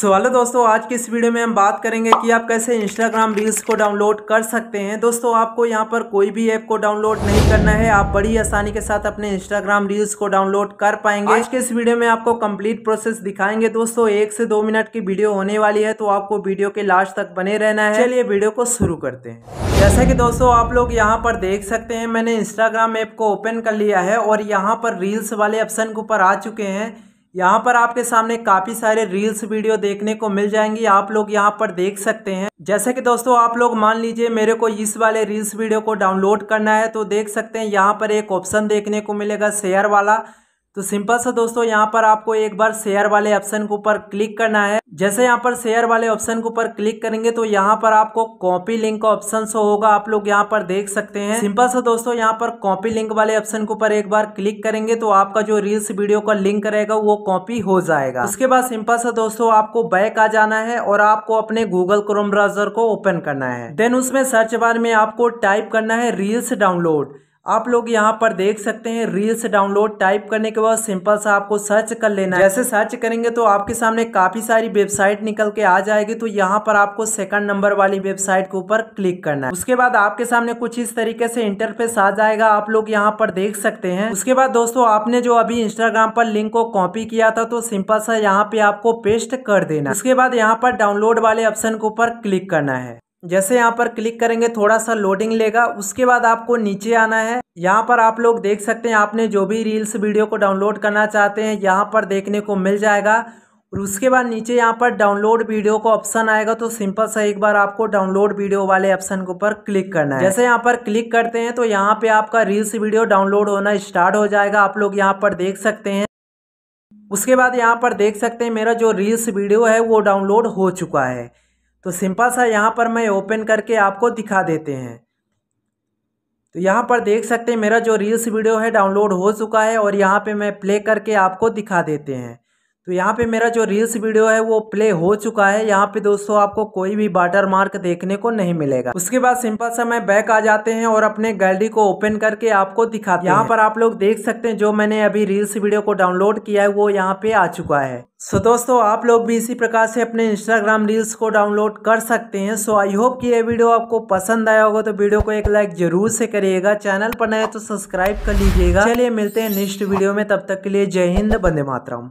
so hello दोस्तों आज की इस वीडियो में हम बात करेंगे कि आप कैसे इंस्टाग्राम रील्स को डाउनलोड कर सकते हैं दोस्तों आपको यहाँ पर कोई भी ऐप को डाउनलोड नहीं करना है आप बड़ी आसानी के साथ अपने इंस्टाग्राम रील्स को डाउनलोड कर पाएंगे आज के इस वीडियो में आपको कंप्लीट प्रोसेस दिखाएंगे दोस्तों एक से दो मिनट की वीडियो होने वाली है तो आपको वीडियो के लास्ट तक बने रहना है चलिए वीडियो को शुरू करते हैं जैसा कि दोस्तों आप लोग यहाँ पर देख सकते हैं मैंने इंस्टाग्राम ऐप को ओपन कर लिया है और यहाँ पर रील्स वाले ऑप्शन के ऊपर आ चुके हैं यहाँ पर आपके सामने काफ़ी सारे रील्स वीडियो देखने को मिल जाएंगी आप लोग यहाँ पर देख सकते हैं जैसे कि दोस्तों आप लोग मान लीजिए मेरे को इस वाले रील्स वीडियो को डाउनलोड करना है तो देख सकते हैं यहाँ पर एक ऑप्शन देखने को मिलेगा शेयर वाला तो सिंपल सा दोस्तों यहाँ पर आपको एक बार शेयर वाले ऑप्शन के ऊपर क्लिक करना है जैसे यहाँ पर शेयर वाले ऑप्शन के ऊपर क्लिक करेंगे तो यहाँ पर आपको कॉपी लिंक का ऑप्शन शो होगा आप लोग यहाँ पर देख सकते हैं सिंपल सा दोस्तों यहाँ पर कॉपी लिंक वाले ऑप्शन के ऊपर एक बार क्लिक करेंगे तो आपका जो रील्स वीडियो का लिंक रहेगा वो कॉपी हो जाएगा उसके बाद सिंपल सा दोस्तों आपको बैक आ जाना है और आपको अपने गूगल क्रोम ब्राउजर को ओपन करना है देन उसमें सर्च बार में आपको टाइप करना है रील्स डाउनलोड आप लोग यहाँ पर देख सकते हैं रील्स डाउनलोड टाइप करने के बाद सिंपल सा आपको सर्च कर लेना है जैसे सर्च करेंगे तो आपके सामने काफ़ी सारी वेबसाइट निकल के आ जाएगी तो यहाँ पर आपको सेकंड नंबर वाली वेबसाइट के ऊपर क्लिक करना है उसके बाद आपके सामने कुछ इस तरीके से इंटरफेस आ जाएगा आप लोग यहाँ पर देख सकते हैं उसके बाद दोस्तों आपने जो अभी इंस्टाग्राम पर लिंक को कॉपी किया था तो सिंपल सा यहाँ पे आपको पेस्ट कर देना उसके बाद यहाँ पर डाउनलोड वाले ऑप्शन के ऊपर क्लिक करना है जैसे यहाँ पर क्लिक करेंगे थोड़ा सा लोडिंग लेगा उसके बाद आपको नीचे आना है यहाँ पर आप लोग देख सकते हैं आपने जो भी रील्स वीडियो को डाउनलोड करना चाहते हैं यहाँ पर देखने को मिल जाएगा और उसके बाद नीचे यहाँ पर डाउनलोड वीडियो का ऑप्शन आएगा तो सिंपल सा एक बार आपको डाउनलोड वीडियो वाले ऑप्शन के ऊपर क्लिक करना है जैसे यहाँ पर क्लिक करते हैं तो यहाँ पे आपका रील्स वीडियो डाउनलोड होना स्टार्ट हो जाएगा आप लोग यहाँ पर देख सकते हैं उसके बाद यहाँ पर देख सकते हैं मेरा जो रील्स वीडियो है वो डाउनलोड हो चुका है तो सिंपल सा यहाँ पर मैं ओपन करके आपको दिखा देते हैं तो यहाँ पर देख सकते हैं मेरा जो रील्स वीडियो है डाउनलोड हो चुका है और यहाँ पे मैं प्ले करके आपको दिखा देते हैं तो यहाँ पे मेरा जो रील्स वीडियो है वो प्ले हो चुका है यहाँ पे दोस्तों आपको कोई भी वाटर मार्क देखने को नहीं मिलेगा उसके बाद सिंपल सा मैं बैक आ जाते हैं और अपने गैलरी को ओपन करके आपको दिखाते यहाँ पर आप लोग देख सकते हैं जो मैंने अभी रील्स वीडियो को डाउनलोड किया है वो यहाँ पे आ चुका है सो so, दोस्तों आप लोग भी इसी प्रकार से अपने इंस्टाग्राम रील्स को डाउनलोड कर सकते हैं सो आई होप कि ये वीडियो आपको पसंद आया होगा तो वीडियो को एक लाइक जरूर से करिएगा चैनल पर नए तो सब्सक्राइब कर लीजिएगा चलिए मिलते हैं नेक्स्ट वीडियो में तब तक के लिए जय हिंद बंदे मातरम